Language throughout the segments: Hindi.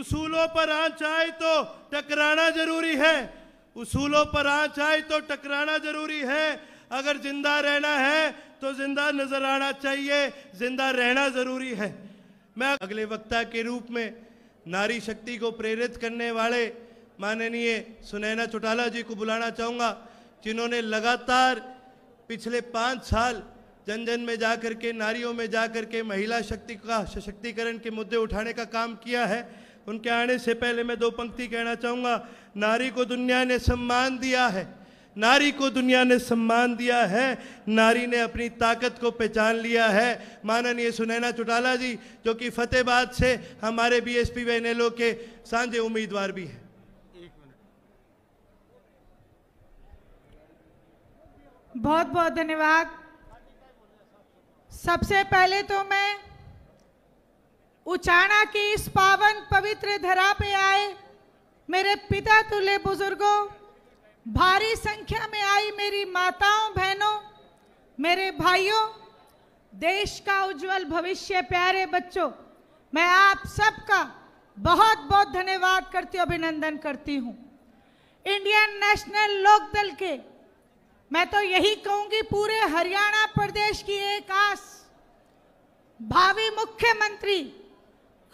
उसूलों पर आँच आए तो टकराना जरूरी है उसूलों पर आँच आए तो टकराना जरूरी है अगर जिंदा रहना है तो जिंदा नजर आना चाहिए जिंदा रहना जरूरी है मैं अगले वक्ता के रूप में नारी शक्ति को प्रेरित करने वाले माननीय सुनैना चौटाला जी को बुलाना चाहूँगा जिन्होंने लगातार पिछले पाँच साल जन जन में जा करके के नारियों में जा करके के महिला शक्ति का सशक्तिकरण के मुद्दे उठाने का काम किया है उनके आने से पहले मैं दो पंक्ति कहना चाहूँगा नारी को दुनिया ने सम्मान दिया है नारी को दुनिया ने सम्मान दिया है नारी ने अपनी ताकत को पहचान लिया है माननीय सुनैना चौटाला जी जो कि फतेहबाद से हमारे बीएसपी पी एनएलओ के सांझे उम्मीदवार भी हैं बहुत बहुत धन्यवाद सबसे पहले तो मैं उचाणा की इस पावन पवित्र धरा पे आए मेरे पिता तुले बुजुर्गों भारी संख्या में आई मेरी माताओं बहनों मेरे भाइयों देश का उज्जवल भविष्य प्यारे बच्चों मैं आप सबका बहुत बहुत धन्यवाद करती हूँ अभिनंदन करती हूँ इंडियन नेशनल लोकदल के मैं तो यही कहूंगी पूरे हरियाणा प्रदेश की एक आस भावी मुख्यमंत्री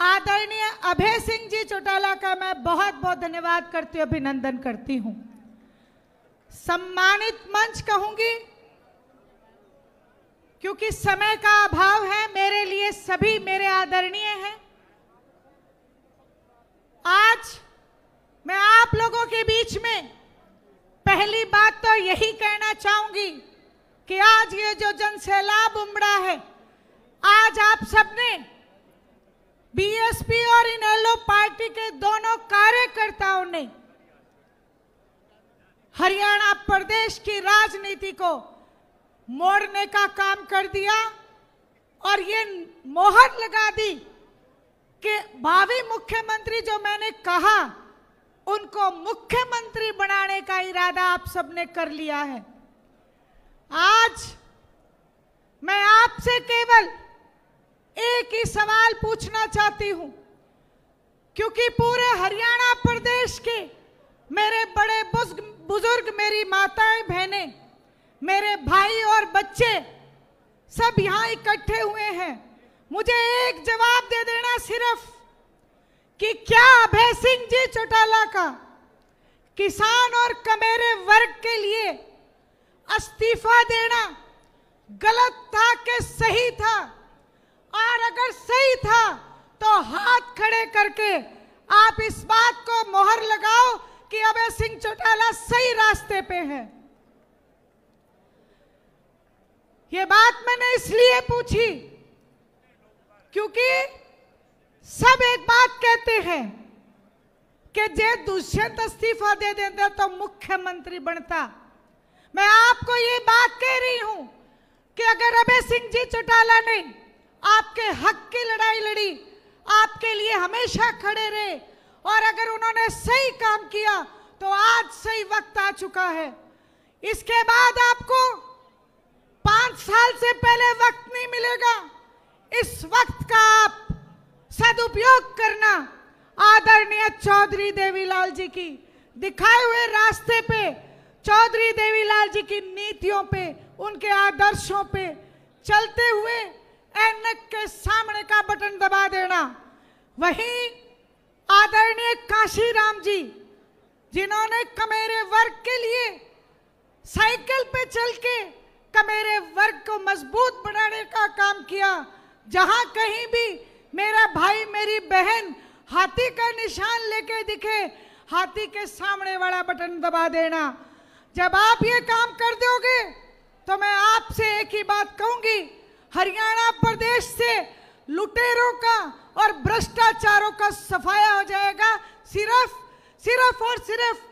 आदरणीय अभय सिंह जी चौटाला का मैं बहुत बहुत धन्यवाद करती हूँ अभिनंदन करती हूँ सम्मानित मंच कहूंगी क्योंकि समय का अभाव है मेरे लिए सभी मेरे आदरणीय हैं आज मैं आप लोगों के बीच में पहली बात तो यही कहना चाहूंगी कि आज ये जो जन सैलाब उमड़ा है आज आप सबने बीएसपी और इन एलो पार्टी के दोनों कार्यकर्ताओं ने हरियाणा प्रदेश की राजनीति को मोड़ने का काम कर दिया और ये मोहर लगा दी कि भावी मुख्यमंत्री जो मैंने कहा उनको मुख्यमंत्री बनाने का इरादा आप सबने कर लिया है आज मैं आपसे सवाल पूछना चाहती हूं क्योंकि पूरे हरियाणा प्रदेश के मेरे बड़े बुजुर्ग मेरी माताएं बहनें मेरे भाई और बच्चे सब यहाँ इकट्ठे हुए हैं मुझे एक जवाब दे देना सिर्फ कि क्या अभय सिंह जी चौटाला का किसान और कमेरे वर्ग के लिए इस्तीफा देना गलत था कि सही था और अगर सही था तो हाथ खड़े करके आप इस बात को मोहर लगाओ कि अभय सिंह चौटाला सही रास्ते पे है ये बात मैंने इसलिए पूछी क्योंकि सब एक बात कहते हैं कि जे दुष्यंत इस्तीफा दे देते तो मुख्यमंत्री बनता मैं आपको ये बात कह रही हूं कि अगर अभय सिंह जी चौटाला ने आपके हक की लड़ाई लड़ी आपके लिए हमेशा खड़े रहे और अगर उन्होंने सही काम किया तो आज सही वक्त आ चुका है इसके बाद आपको पांच साल से पहले वक्त नहीं मिलेगा इस वक्त का आप सदुपयोग करना आदरणीय चौधरी देवीलाल जी की दिखाए हुए रास्ते पे चौधरी देवीलाल जी की नीतियों पे उनके आदर्शों पे चलते हुए एनक के सामने का बटन दबा देना वहीं आदरणीय काशीराम जी जिन्होंने कमेरे वर्ग के लिए साइकिल पे चल के कमेरे वर्ग को मजबूत बनाने का काम किया जहां कहीं भी मेरा भाई मेरी बहन हाथी का निशान लेके दिखे हाथी के सामने वाला बटन दबा देना जब आप ये काम कर दोगे तो मैं आपसे एक ही बात कहूंगी हरियाणा प्रदेश से लुटेरों का और भ्रष्टाचारों का सफाया हो जाएगा सिर्फ सिर्फ और सिर्फ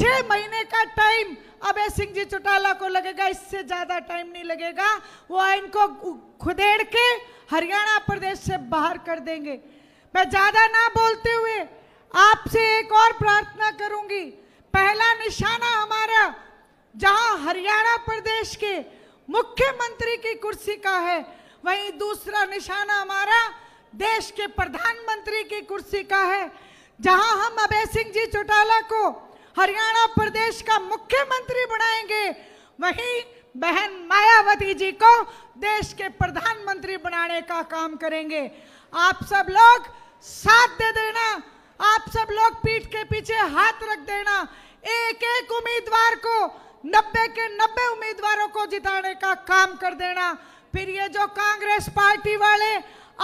छह महीने का टाइम अभय सिंह जी चौटाला को लगेगा इससे ज्यादा टाइम नहीं लगेगा वो आइन को खुदेड़ के हरियाणा प्रदेश से बाहर कर देंगे मैं ज्यादा ना बोलते हुए आपसे एक और प्रार्थना करूंगी पहला निशाना हमारा जहां हरियाणा प्रदेश के मुख्यमंत्री की कुर्सी का है वहीं दूसरा निशाना हमारा देश के प्रधानमंत्री की कुर्सी का है जहां हम अभय सिंह जी चौटाला को हरियाणा प्रदेश का मुख्यमंत्री बनाएंगे वहीं बहन मायावती जी को देश के प्रधानमंत्री बनाने का काम करेंगे आप सब लोग साथ दे देना आप सब लोग पीठ के पीछे हाथ रख देना एक एक उम्मीदवार को नब्बे के नब्बे उम्मीदवारों को जिताने का काम कर देना फिर ये जो कांग्रेस पार्टी वाले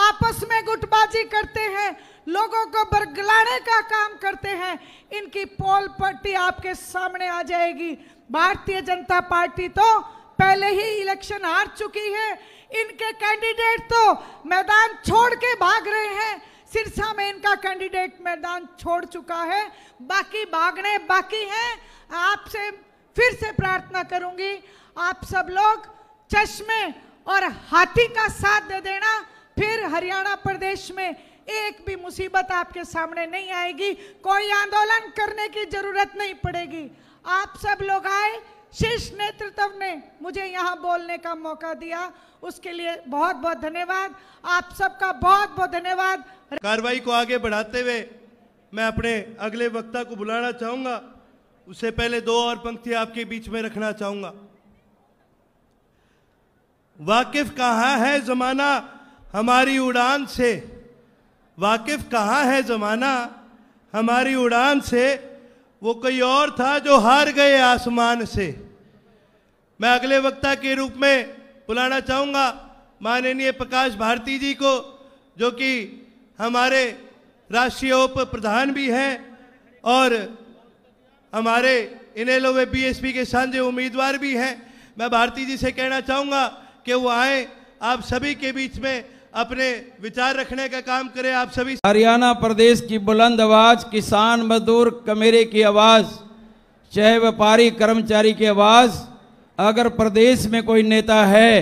आपस में गुटबाजी करते हैं लोगों को बरगलाने का काम करते हैं इनकी पोल पट्टी आपके सामने आ जाएगी भारतीय जनता पार्टी तो पहले ही इलेक्शन हार चुकी है इनके कैंडिडेट तो मैदान छोड़ के भाग रहे हैं सिरसा में इनका कैंडिडेट मैदान छोड़ चुका है बाकी भागने बाकी हैं आप फिर से प्रार्थना करूंगी आप सब लोग चश्मे और हाथी का साथ दे देना फिर हरियाणा प्रदेश में एक भी मुसीबत आपके सामने नहीं आएगी कोई आंदोलन करने की जरूरत नहीं पड़ेगी आप सब लोग आए शीर्ष नेतृत्व ने मुझे यहाँ बोलने का मौका दिया उसके लिए बहुत बहुत धन्यवाद आप सबका बहुत बहुत धन्यवाद कार्रवाई को आगे बढ़ाते हुए मैं अपने अगले वक्ता को बुलाना चाहूंगा उससे पहले दो और पंक्ति आपके बीच में रखना चाहूंगा वाकिफ कहा है जमाना हमारी उड़ान से वाकिफ कहा है जमाना हमारी उड़ान से वो कोई और था जो हार गए आसमान से मैं अगले वक्ता के रूप में बुलाना चाहूंगा माननीय प्रकाश भारती जी को जो कि हमारे राष्ट्रीय उप प्रधान भी हैं और हमारे इनेलो में बीएसपी के साझे उम्मीदवार भी हैं मैं भारती जी से कहना चाहूँगा कि वो आए आप सभी के बीच में अपने विचार रखने का काम करें आप सभी हरियाणा प्रदेश की बुलंद आवाज किसान मजदूर कमेरे की आवाज़ चाहे व्यापारी कर्मचारी की आवाज़ अगर प्रदेश में कोई नेता है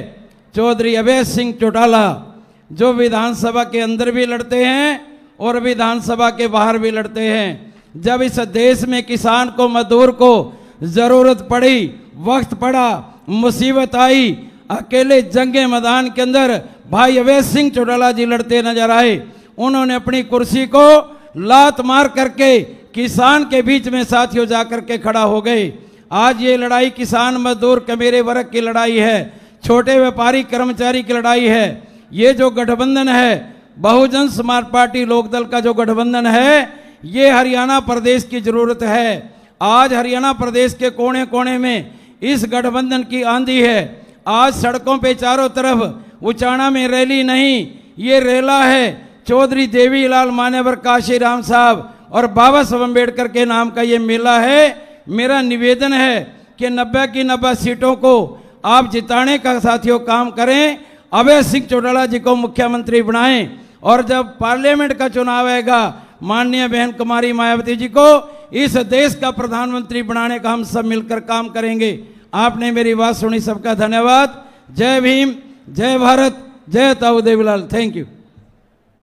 चौधरी अभय सिंह चौटाला जो विधानसभा के अंदर भी लड़ते हैं और विधानसभा के बाहर भी लड़ते हैं जब इस देश में किसान को मजदूर को ज़रूरत पड़ी वक्त पड़ा मुसीबत आई अकेले जंगे मैदान के अंदर भाई अवैध सिंह चौटाला जी लड़ते नजर आए उन्होंने अपनी कुर्सी को लात मार करके किसान के बीच में साथियों जा करके खड़ा हो गए आज ये लड़ाई किसान मजदूर कमेरे वर्ग की लड़ाई है छोटे व्यापारी कर्मचारी की लड़ाई है ये जो गठबंधन है बहुजन समाज पार्टी लोकदल का जो गठबंधन है ये हरियाणा प्रदेश की जरूरत है आज हरियाणा प्रदेश के कोने कोने में इस गठबंधन की आंधी है आज सड़कों पे चारों तरफ उचाणा में रैली नहीं ये रैला है चौधरी देवीलाल काशी राम साहब और बाबा साहब अम्बेडकर के नाम का ये मेला है मेरा निवेदन है कि नब्बे की नब्बे सीटों को आप जिताने का साथियों काम करें अभय सिंह चौटाला जी को मुख्यमंत्री बनाएं और जब पार्लियामेंट का चुनाव आएगा माननीय बहन कुमारी मायावती जी को इस देश का प्रधानमंत्री बनाने का हम सब मिलकर काम करेंगे आपने मेरी बात सुनी सबका धन्यवाद जय भीम जय भारत जय ताऊ देवीलाल थैंक यू